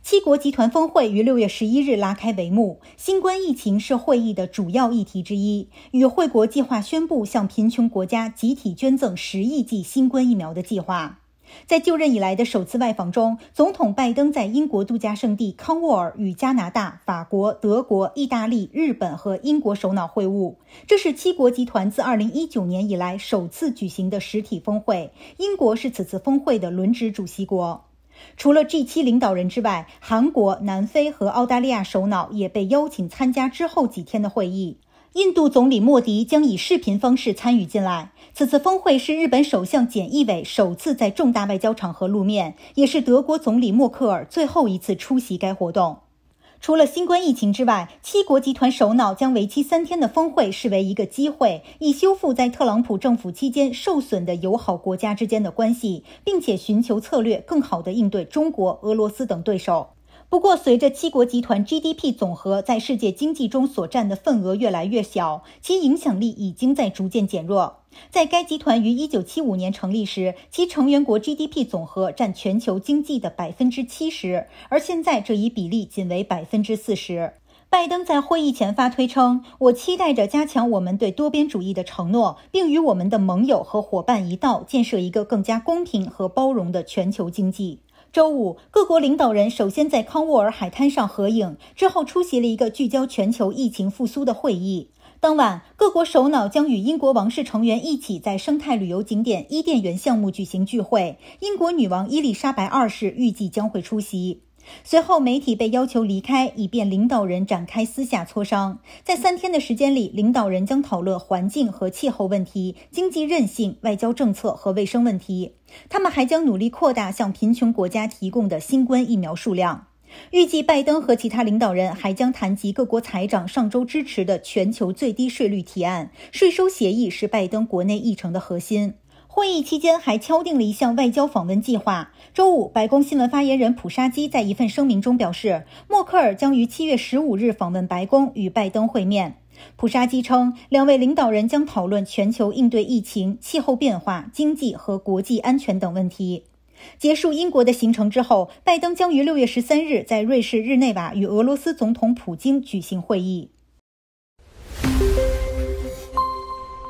七国集团峰会于六月十一日拉开帷幕，新冠疫情是会议的主要议题之一。与会国计划宣布向贫穷国家集体捐赠十亿剂新冠疫苗的计划。在就任以来的首次外访中，总统拜登在英国度假胜地康沃尔与加拿大、法国、德国、意大利、日本和英国首脑会晤。这是七国集团自二零一九年以来首次举行的实体峰会。英国是此次峰会的轮值主席国。除了 G7 领导人之外，韩国、南非和澳大利亚首脑也被邀请参加之后几天的会议。印度总理莫迪将以视频方式参与进来。此次峰会是日本首相菅义伟首次在重大外交场合露面，也是德国总理默克尔最后一次出席该活动。除了新冠疫情之外，七国集团首脑将为期三天的峰会视为一个机会，以修复在特朗普政府期间受损的友好国家之间的关系，并且寻求策略，更好地应对中国、俄罗斯等对手。不过，随着七国集团 GDP 总和在世界经济中所占的份额越来越小，其影响力已经在逐渐减弱。在该集团于1975年成立时，其成员国 GDP 总和占全球经济的70%，而现在这一比例仅为40%。拜登在会议前发推称：“我期待着加强我们对多边主义的承诺，并与我们的盟友和伙伴一道，建设一个更加公平和包容的全球经济。”周五，各国领导人首先在康沃尔海滩上合影，之后出席了一个聚焦全球疫情复苏的会议。当晚，各国首脑将与英国王室成员一起在生态旅游景点伊甸园项目举行聚会。英国女王伊丽莎白二世预计将会出席。随后，媒体被要求离开，以便领导人展开私下磋商。在三天的时间里，领导人将讨论环境和气候问题、经济韧性、外交政策和卫生问题。他们还将努力扩大向贫穷国家提供的新冠疫苗数量。预计拜登和其他领导人还将谈及各国财长上周支持的全球最低税率提案。税收协议是拜登国内议程的核心。会议期间还敲定了一项外交访问计划。周五，白宫新闻发言人普沙基在一份声明中表示，默克尔将于七月十五日访问白宫与拜登会面。普沙基称，两位领导人将讨论全球应对疫情、气候变化、经济和国际安全等问题。结束英国的行程之后，拜登将于六月十三日在瑞士日内瓦与俄罗斯总统普京举行会议。